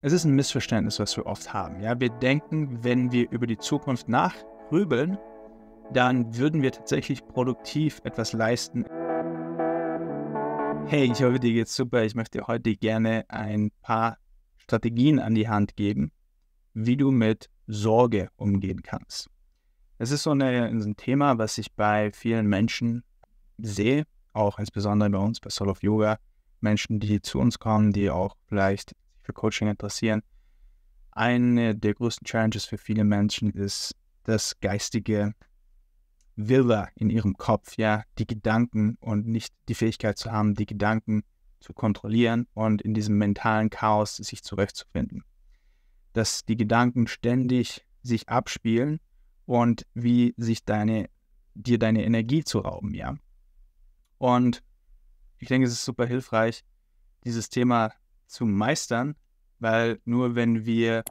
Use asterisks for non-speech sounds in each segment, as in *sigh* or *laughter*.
Es ist ein Missverständnis, was wir oft haben. Ja, wir denken, wenn wir über die Zukunft nachgrübeln, dann würden wir tatsächlich produktiv etwas leisten. Hey, ich hoffe, dir geht's super. Ich möchte dir heute gerne ein paar Strategien an die Hand geben, wie du mit Sorge umgehen kannst. Es ist so, eine, so ein Thema, was ich bei vielen Menschen sehe, auch insbesondere bei uns bei Soul of Yoga. Menschen, die zu uns kommen, die auch vielleicht für Coaching interessieren, eine der größten Challenges für viele Menschen ist das geistige Villa in ihrem Kopf, ja, die Gedanken und nicht die Fähigkeit zu haben, die Gedanken zu kontrollieren und in diesem mentalen Chaos sich zurechtzufinden. Dass die Gedanken ständig sich abspielen und wie sich deine, dir deine Energie zu rauben, ja. Und ich denke, es ist super hilfreich, dieses Thema zu meistern weil nur wenn wir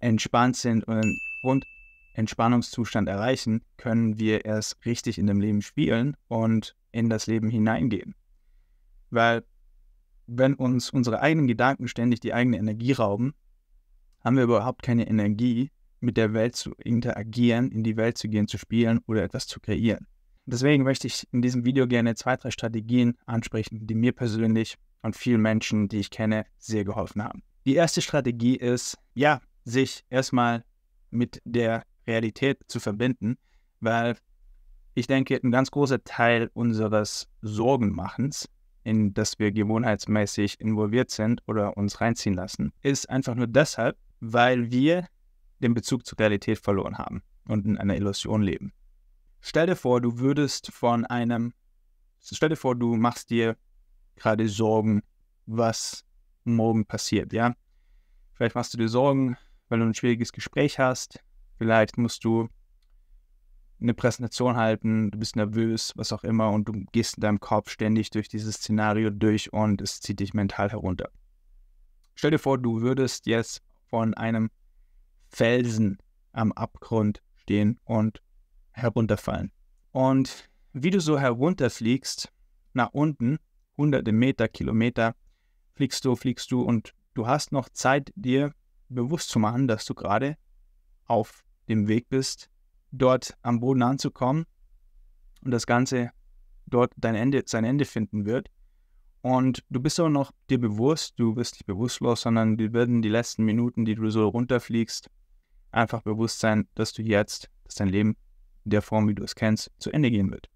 entspannt sind und einen Grundentspannungszustand erreichen, können wir erst richtig in dem Leben spielen und in das Leben hineingehen. Weil wenn uns unsere eigenen Gedanken ständig die eigene Energie rauben, haben wir überhaupt keine Energie, mit der Welt zu interagieren, in die Welt zu gehen, zu spielen oder etwas zu kreieren. Deswegen möchte ich in diesem Video gerne zwei, drei Strategien ansprechen, die mir persönlich und vielen Menschen, die ich kenne, sehr geholfen haben. Die erste Strategie ist, ja, sich erstmal mit der Realität zu verbinden, weil ich denke, ein ganz großer Teil unseres Sorgenmachens, in das wir gewohnheitsmäßig involviert sind oder uns reinziehen lassen, ist einfach nur deshalb, weil wir den Bezug zur Realität verloren haben und in einer Illusion leben. Stell dir vor, du würdest von einem, stell dir vor, du machst dir gerade Sorgen, was morgen passiert, ja. Vielleicht machst du dir Sorgen, weil du ein schwieriges Gespräch hast. Vielleicht musst du eine Präsentation halten, du bist nervös, was auch immer, und du gehst in deinem Kopf ständig durch dieses Szenario durch und es zieht dich mental herunter. Stell dir vor, du würdest jetzt von einem Felsen am Abgrund stehen und herunterfallen. Und wie du so herunterfliegst nach unten, hunderte Meter, Kilometer, fliegst du, fliegst du und du hast noch Zeit, dir bewusst zu machen, dass du gerade auf dem Weg bist, dort am Boden anzukommen und das Ganze dort dein Ende, sein Ende finden wird. Und du bist auch noch dir bewusst, du wirst nicht bewusstlos, sondern dir werden die letzten Minuten, die du so runterfliegst, einfach bewusst sein, dass du jetzt, dass dein Leben in der Form, wie du es kennst, zu Ende gehen wird.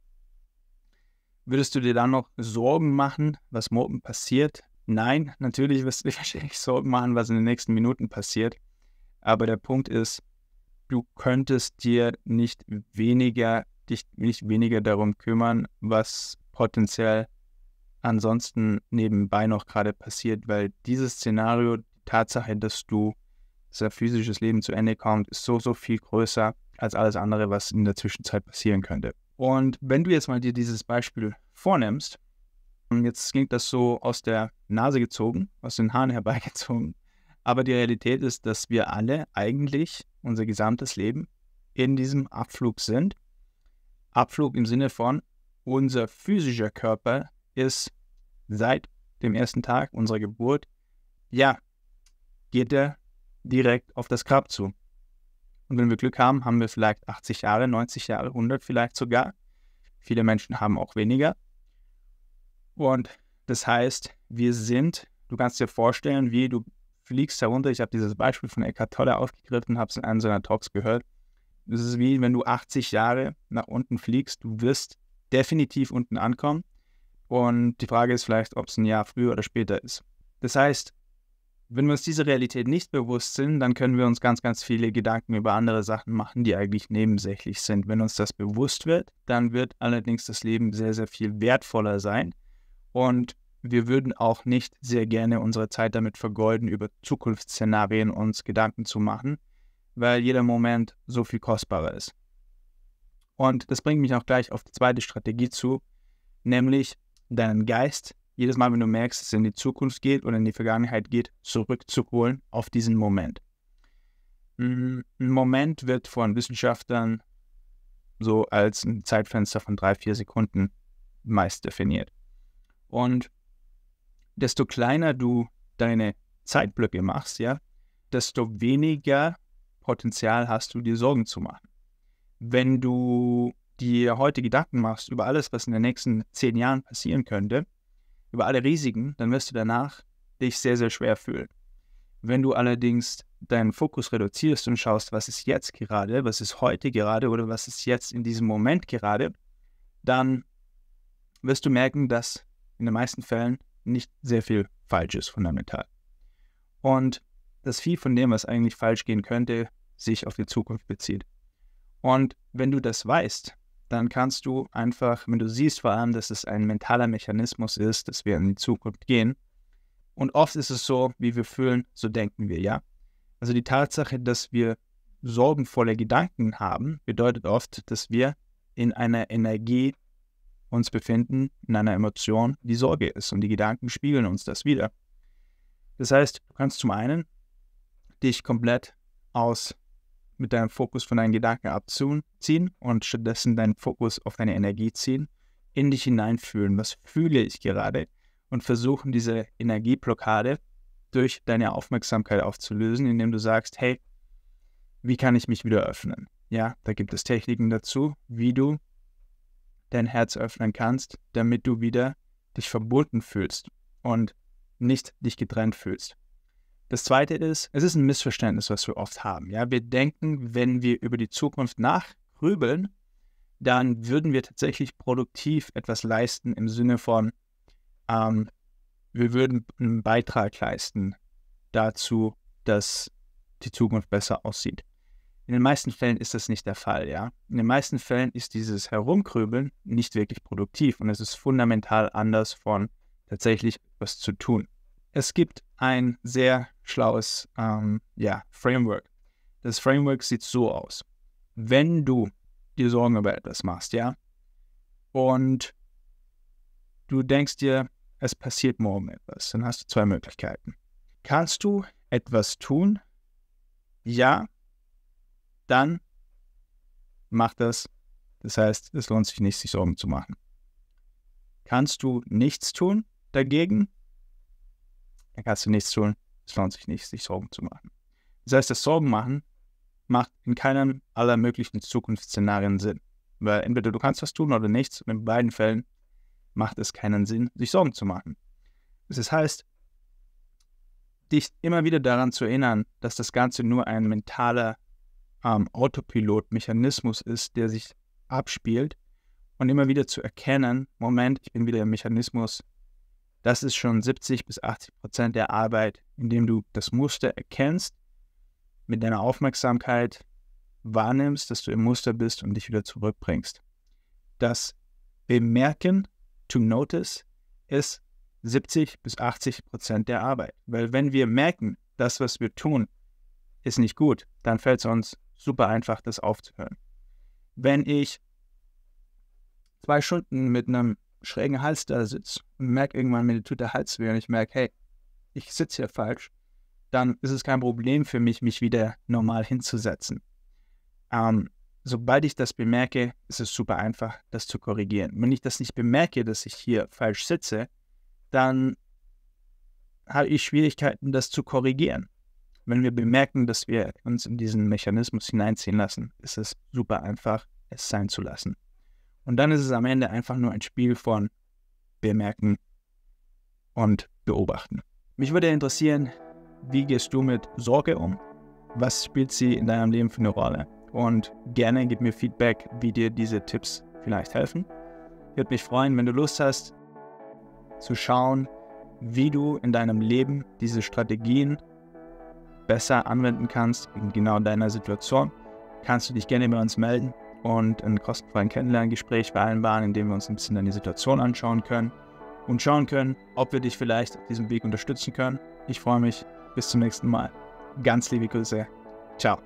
Würdest du dir dann noch Sorgen machen, was morgen passiert? Nein, natürlich wirst du dir *laughs* wahrscheinlich Sorgen machen, was in den nächsten Minuten passiert. Aber der Punkt ist, du könntest dir nicht weniger, dich nicht weniger darum kümmern, was potenziell ansonsten nebenbei noch gerade passiert, weil dieses Szenario, die Tatsache, dass du sein physisches Leben zu Ende kommt, ist so, so viel größer als alles andere, was in der Zwischenzeit passieren könnte. Und wenn du jetzt mal dir dieses Beispiel vornimmst, und jetzt klingt das so aus der Nase gezogen, aus den Haaren *laughs* herbeigezogen, aber die Realität ist, dass wir alle eigentlich unser gesamtes Leben in diesem Abflug sind. Abflug im Sinne von, unser physischer Körper ist seit dem ersten Tag unserer Geburt, ja, geht er direkt auf das Grab zu. Und wenn wir Glück haben, haben wir vielleicht 80 Jahre, 90 Jahre, 100 vielleicht sogar. Viele Menschen haben auch weniger. Und das heißt, wir sind, du kannst dir vorstellen, wie du fliegst herunter. Ich habe dieses Beispiel von Eckhart Tolle aufgegriffen, habe es in einem seiner Talks gehört. Das ist wie, wenn du 80 Jahre nach unten fliegst, du wirst definitiv unten ankommen. Und die Frage ist vielleicht, ob es ein Jahr früher oder später ist. Das heißt, wenn wir uns diese Realität nicht bewusst sind, dann können wir uns ganz, ganz viele Gedanken über andere Sachen machen, die eigentlich nebensächlich sind. Wenn uns das bewusst wird, dann wird allerdings das Leben sehr, sehr viel wertvoller sein. Und wir würden auch nicht sehr gerne unsere Zeit damit vergeuden, über Zukunftsszenarien uns Gedanken zu machen, weil jeder Moment so viel kostbarer ist. Und das bringt mich auch gleich auf die zweite Strategie zu, nämlich deinen Geist jedes Mal, wenn du merkst, dass es in die Zukunft geht oder in die Vergangenheit geht, zurückzuholen auf diesen Moment. Mm, ein Moment wird von Wissenschaftlern so als ein Zeitfenster von drei, vier Sekunden meist definiert. Und desto kleiner du deine Zeitblöcke machst, ja, desto weniger Potenzial hast du, dir Sorgen zu machen. Wenn du dir heute Gedanken machst über alles, was in den nächsten zehn Jahren passieren könnte, über alle Risiken, dann wirst du danach dich sehr, sehr schwer fühlen. Wenn du allerdings deinen Fokus reduzierst und schaust, was ist jetzt gerade, was ist heute gerade oder was ist jetzt in diesem Moment gerade, dann wirst du merken, dass in den meisten Fällen nicht sehr viel falsch ist fundamental. Und dass viel von dem, was eigentlich falsch gehen könnte, sich auf die Zukunft bezieht. Und wenn du das weißt, dann kannst du einfach, wenn du siehst vor allem, dass es ein mentaler Mechanismus ist, dass wir in die Zukunft gehen. Und oft ist es so, wie wir fühlen, so denken wir, ja. Also die Tatsache, dass wir sorgenvolle Gedanken haben, bedeutet oft, dass wir in einer Energie uns befinden, in einer Emotion, die Sorge ist. Und die Gedanken spiegeln uns das wieder. Das heißt, du kannst zum einen dich komplett aus mit deinem Fokus von deinen Gedanken abzuziehen und stattdessen deinen Fokus auf deine Energie ziehen, in dich hineinfühlen, was fühle ich gerade und versuchen diese Energieblockade durch deine Aufmerksamkeit aufzulösen, indem du sagst, hey, wie kann ich mich wieder öffnen? Ja, da gibt es Techniken dazu, wie du dein Herz öffnen kannst, damit du wieder dich verbunden fühlst und nicht dich getrennt fühlst. Das zweite ist, es ist ein Missverständnis, was wir oft haben. Ja, wir denken, wenn wir über die Zukunft nachgrübeln, dann würden wir tatsächlich produktiv etwas leisten im Sinne von, ähm, wir würden einen Beitrag leisten dazu, dass die Zukunft besser aussieht. In den meisten Fällen ist das nicht der Fall, ja. In den meisten Fällen ist dieses Herumkrübeln nicht wirklich produktiv und es ist fundamental anders von tatsächlich was zu tun. Es gibt ein sehr schlaues ähm, ja, Framework. Das Framework sieht so aus. Wenn du dir Sorgen über etwas machst, ja, und du denkst dir, es passiert morgen etwas, dann hast du zwei Möglichkeiten. Kannst du etwas tun? Ja, dann mach das. Das heißt, es lohnt sich nicht, sich Sorgen zu machen. Kannst du nichts tun dagegen? Dann kannst du nichts tun es lohnt sich nicht, sich Sorgen zu machen. Das heißt, das Sorgen machen macht in keinem aller möglichen Zukunftsszenarien Sinn. Weil entweder du kannst was tun oder nichts. Und in beiden Fällen macht es keinen Sinn, sich Sorgen zu machen. Das heißt, dich immer wieder daran zu erinnern, dass das Ganze nur ein mentaler ähm, Autopilot-Mechanismus ist, der sich abspielt. Und immer wieder zu erkennen, Moment, ich bin wieder im Mechanismus das ist schon 70 bis 80 Prozent der Arbeit, indem du das Muster erkennst, mit deiner Aufmerksamkeit wahrnimmst, dass du im Muster bist und dich wieder zurückbringst. Das Bemerken, to notice, ist 70 bis 80 Prozent der Arbeit. Weil wenn wir merken, das, was wir tun, ist nicht gut, dann fällt es uns super einfach, das aufzuhören. Wenn ich zwei Stunden mit einem schrägen Hals da sitze merke irgendwann, mir tut der Hals weh und ich merke, hey, ich sitze hier falsch, dann ist es kein Problem für mich, mich wieder normal hinzusetzen. Ähm, sobald ich das bemerke, ist es super einfach, das zu korrigieren. Wenn ich das nicht bemerke, dass ich hier falsch sitze, dann habe ich Schwierigkeiten, das zu korrigieren. Wenn wir bemerken, dass wir uns in diesen Mechanismus hineinziehen lassen, ist es super einfach, es sein zu lassen. Und dann ist es am Ende einfach nur ein Spiel von bemerken und beobachten. Mich würde interessieren, wie gehst du mit Sorge um? Was spielt sie in deinem Leben für eine Rolle? Und gerne gib mir Feedback, wie dir diese Tipps vielleicht helfen. Ich würde mich freuen, wenn du Lust hast, zu schauen, wie du in deinem Leben diese Strategien besser anwenden kannst, in genau deiner Situation. Kannst du dich gerne bei uns melden und ein kostenfreien Kennenlerngespräch vereinbaren, in dem wir uns ein bisschen deine Situation anschauen können und schauen können, ob wir dich vielleicht auf diesem Weg unterstützen können. Ich freue mich. Bis zum nächsten Mal. Ganz liebe Grüße. Ciao.